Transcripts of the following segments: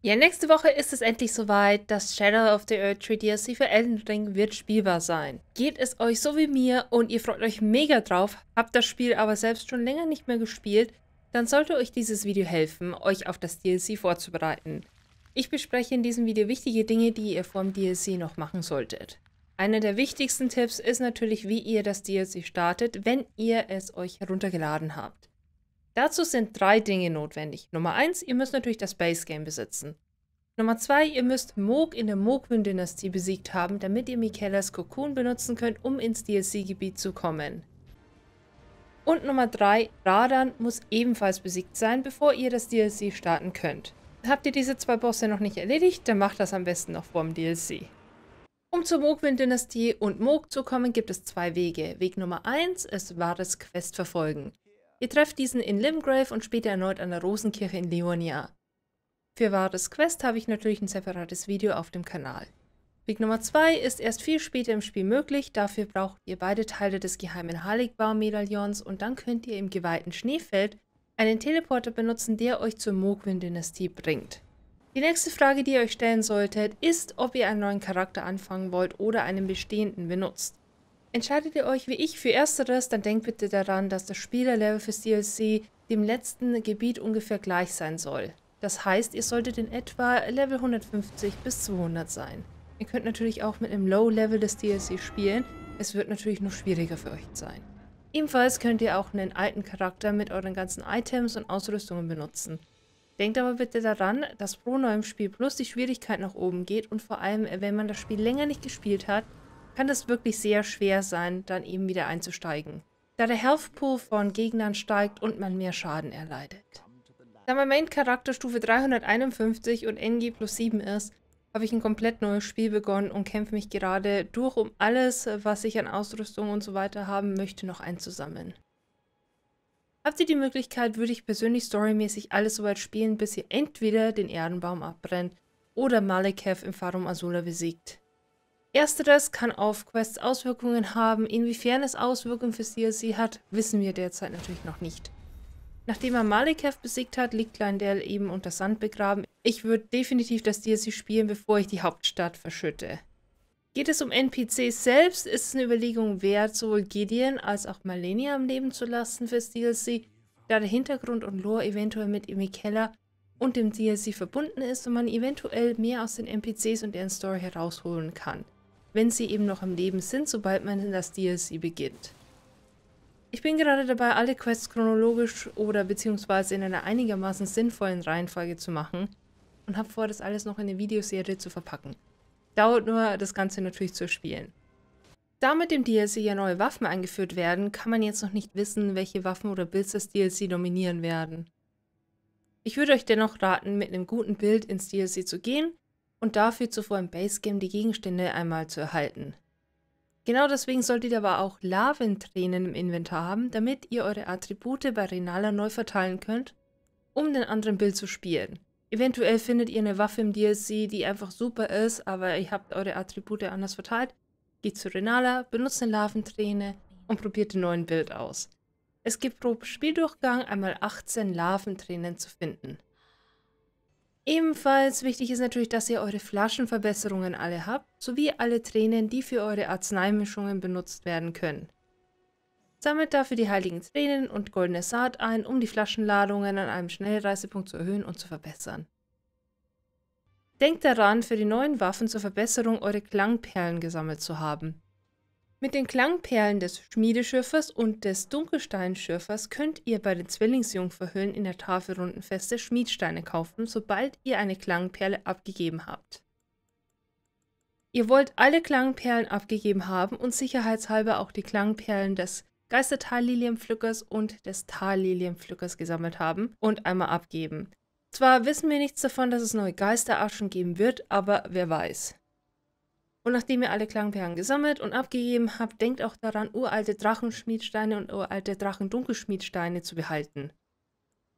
Ja, nächste Woche ist es endlich soweit. Das Shadow of the Earth 3 DLC für Elden Ring wird spielbar sein. Geht es euch so wie mir und ihr freut euch mega drauf, habt das Spiel aber selbst schon länger nicht mehr gespielt, dann sollte euch dieses Video helfen, euch auf das DLC vorzubereiten. Ich bespreche in diesem Video wichtige Dinge, die ihr vor dem DLC noch machen solltet. Einer der wichtigsten Tipps ist natürlich, wie ihr das DLC startet, wenn ihr es euch heruntergeladen habt. Dazu sind drei Dinge notwendig. Nummer eins, ihr müsst natürlich das Base Game besitzen. Nummer zwei, ihr müsst Moog in der moogwind dynastie besiegt haben, damit ihr Mikelas Cocoon benutzen könnt, um ins DLC-Gebiet zu kommen. Und Nummer drei, Radan muss ebenfalls besiegt sein, bevor ihr das DLC starten könnt. Habt ihr diese zwei Bosse noch nicht erledigt, dann macht das am besten noch vor dem DLC. Um zur moogwind dynastie und Moog zu kommen, gibt es zwei Wege. Weg Nummer 1 ist wahres Quest verfolgen. Ihr trefft diesen in Limgrave und später erneut an der Rosenkirche in Leonia. Für Wahres Quest habe ich natürlich ein separates Video auf dem Kanal. Weg Nummer 2 ist erst viel später im Spiel möglich, dafür braucht ihr beide Teile des geheimen Haligbar-Medaillons und dann könnt ihr im geweihten Schneefeld einen Teleporter benutzen, der euch zur Mogwin-Dynastie bringt. Die nächste Frage, die ihr euch stellen solltet, ist, ob ihr einen neuen Charakter anfangen wollt oder einen bestehenden benutzt. Entscheidet ihr euch wie ich für ersteres, dann denkt bitte daran, dass das Spielerlevel fürs DLC dem letzten Gebiet ungefähr gleich sein soll. Das heißt, ihr solltet in etwa Level 150 bis 200 sein. Ihr könnt natürlich auch mit einem Low-Level des DLC spielen, es wird natürlich noch schwieriger für euch sein. Ebenfalls könnt ihr auch einen alten Charakter mit euren ganzen Items und Ausrüstungen benutzen. Denkt aber bitte daran, dass pro neuem Spiel plus die Schwierigkeit nach oben geht und vor allem, wenn man das Spiel länger nicht gespielt hat, kann es wirklich sehr schwer sein, dann eben wieder einzusteigen, da der Health Pool von Gegnern steigt und man mehr Schaden erleidet. Da mein Main-Charakter Stufe 351 und NG plus 7 ist, habe ich ein komplett neues Spiel begonnen und kämpfe mich gerade durch, um alles, was ich an Ausrüstung und so weiter haben möchte, noch einzusammeln. Habt ihr die Möglichkeit, würde ich persönlich storymäßig alles so weit spielen, bis ihr entweder den Erdenbaum abbrennt oder Malekev im Farum Azula besiegt. Ersteres kann auf Quests Auswirkungen haben. Inwiefern es Auswirkungen für CLC hat, wissen wir derzeit natürlich noch nicht. Nachdem er Malikev besiegt hat, liegt Kleindale eben unter Sand begraben. Ich würde definitiv das DLC spielen, bevor ich die Hauptstadt verschütte. Geht es um NPCs selbst, ist es eine Überlegung wert, sowohl Gideon als auch Malenia am Leben zu lassen fürs DLC, da der Hintergrund und Lore eventuell mit Emi Keller und dem DLC verbunden ist und man eventuell mehr aus den NPCs und deren Story herausholen kann wenn sie eben noch am Leben sind, sobald man in das DLC beginnt. Ich bin gerade dabei, alle Quests chronologisch oder beziehungsweise in einer einigermaßen sinnvollen Reihenfolge zu machen und habe vor, das alles noch in eine Videoserie zu verpacken. Dauert nur, das Ganze natürlich zu spielen. Da mit dem DLC ja neue Waffen eingeführt werden, kann man jetzt noch nicht wissen, welche Waffen oder Builds das DLC dominieren werden. Ich würde euch dennoch raten, mit einem guten Bild ins DLC zu gehen, und dafür zuvor im Basegame die Gegenstände einmal zu erhalten. Genau deswegen solltet ihr aber auch Laventränen im Inventar haben, damit ihr eure Attribute bei Renala neu verteilen könnt, um den anderen Bild zu spielen. Eventuell findet ihr eine Waffe im DLC, die einfach super ist, aber ihr habt eure Attribute anders verteilt. Geht zu Renala, benutzt eine Larventräne und probiert den neuen Bild aus. Es gibt pro Spieldurchgang einmal 18 Larventränen zu finden. Ebenfalls wichtig ist natürlich, dass ihr eure Flaschenverbesserungen alle habt, sowie alle Tränen, die für eure Arzneimischungen benutzt werden können. Sammelt dafür die heiligen Tränen und goldene Saat ein, um die Flaschenladungen an einem Schnellreisepunkt zu erhöhen und zu verbessern. Denkt daran, für die neuen Waffen zur Verbesserung eure Klangperlen gesammelt zu haben. Mit den Klangperlen des Schmiedeschürfers und des Dunkelsteinschürfers könnt ihr bei den Zwillingsjungferhöhlen in der Tafelrundenfeste Schmiedsteine kaufen, sobald ihr eine Klangperle abgegeben habt. Ihr wollt alle Klangperlen abgegeben haben und sicherheitshalber auch die Klangperlen des Geistertallilienpflückers und des Tallilienpflückers gesammelt haben und einmal abgeben. Zwar wissen wir nichts davon, dass es neue Geisteraschen geben wird, aber wer weiß. Und nachdem ihr alle Klangperlen gesammelt und abgegeben habt, denkt auch daran, uralte Drachenschmiedsteine und uralte Drachendunkelschmiedsteine zu behalten.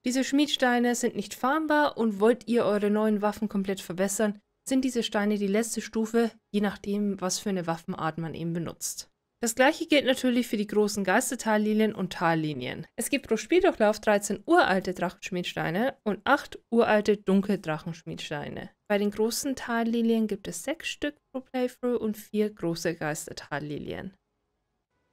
Diese Schmiedsteine sind nicht farmbar und wollt ihr eure neuen Waffen komplett verbessern, sind diese Steine die letzte Stufe, je nachdem, was für eine Waffenart man eben benutzt. Das gleiche gilt natürlich für die großen Geistertallinien und Tallinien. Es gibt pro Spieldurchlauf 13 uralte Drachenschmiedsteine und 8 uralte Dunkeldrachenschmiedsteine. Bei den großen Tallilien gibt es sechs Stück pro Playthrough und vier große Geister-Tallilien.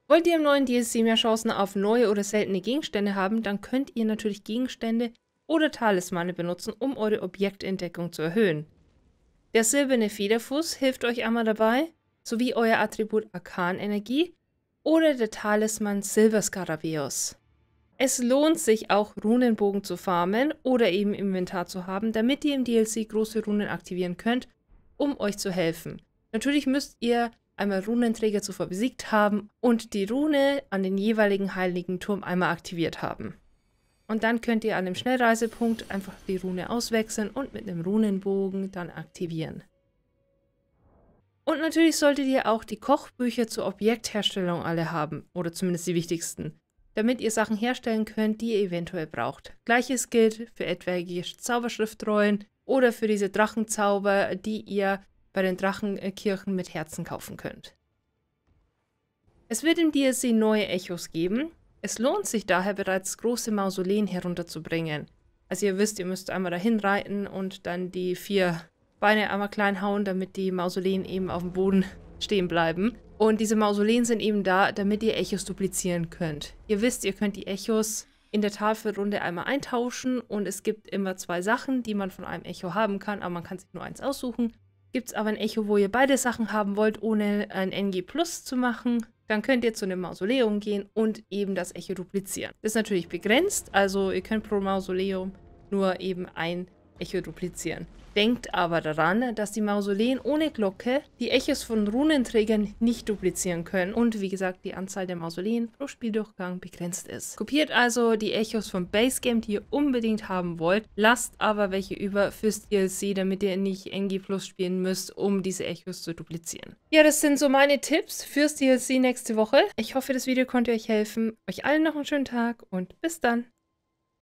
Wollt ihr im neuen DLC mehr Chancen auf neue oder seltene Gegenstände haben, dann könnt ihr natürlich Gegenstände oder Talismane benutzen, um eure Objektentdeckung zu erhöhen. Der silberne Federfuß hilft euch einmal dabei, sowie euer Attribut Arkanenergie oder der Talisman Silverskarabäus. Es lohnt sich auch, Runenbogen zu farmen oder eben im Inventar zu haben, damit ihr im DLC große Runen aktivieren könnt, um euch zu helfen. Natürlich müsst ihr einmal Runenträger zuvor besiegt haben und die Rune an den jeweiligen heiligen Turm einmal aktiviert haben. Und dann könnt ihr an dem Schnellreisepunkt einfach die Rune auswechseln und mit einem Runenbogen dann aktivieren. Und natürlich solltet ihr auch die Kochbücher zur Objektherstellung alle haben, oder zumindest die wichtigsten damit ihr Sachen herstellen könnt, die ihr eventuell braucht. Gleiches gilt für etwaige Zauberschriftrollen oder für diese Drachenzauber, die ihr bei den Drachenkirchen mit Herzen kaufen könnt. Es wird im DLC neue Echos geben. Es lohnt sich daher bereits große Mausoleen herunterzubringen. Also ihr wisst, ihr müsst einmal dahin reiten und dann die vier Beine einmal klein hauen, damit die Mausoleen eben auf dem Boden stehen bleiben. Und diese Mausoleen sind eben da, damit ihr Echos duplizieren könnt. Ihr wisst, ihr könnt die Echos in der Tafelrunde einmal eintauschen und es gibt immer zwei Sachen, die man von einem Echo haben kann, aber man kann sich nur eins aussuchen. Gibt es aber ein Echo, wo ihr beide Sachen haben wollt, ohne ein NG Plus zu machen, dann könnt ihr zu einem Mausoleum gehen und eben das Echo duplizieren. Das ist natürlich begrenzt, also ihr könnt pro Mausoleum nur eben ein Echo duplizieren. Denkt aber daran, dass die Mausoleen ohne Glocke die Echos von Runenträgern nicht duplizieren können und wie gesagt die Anzahl der Mausoleen pro Spieldurchgang begrenzt ist. Kopiert also die Echos vom Basegame, die ihr unbedingt haben wollt, lasst aber welche über fürs DLC, damit ihr nicht NG Plus spielen müsst, um diese Echos zu duplizieren. Ja, das sind so meine Tipps fürs DLC nächste Woche. Ich hoffe, das Video konnte euch helfen. Euch allen noch einen schönen Tag und bis dann!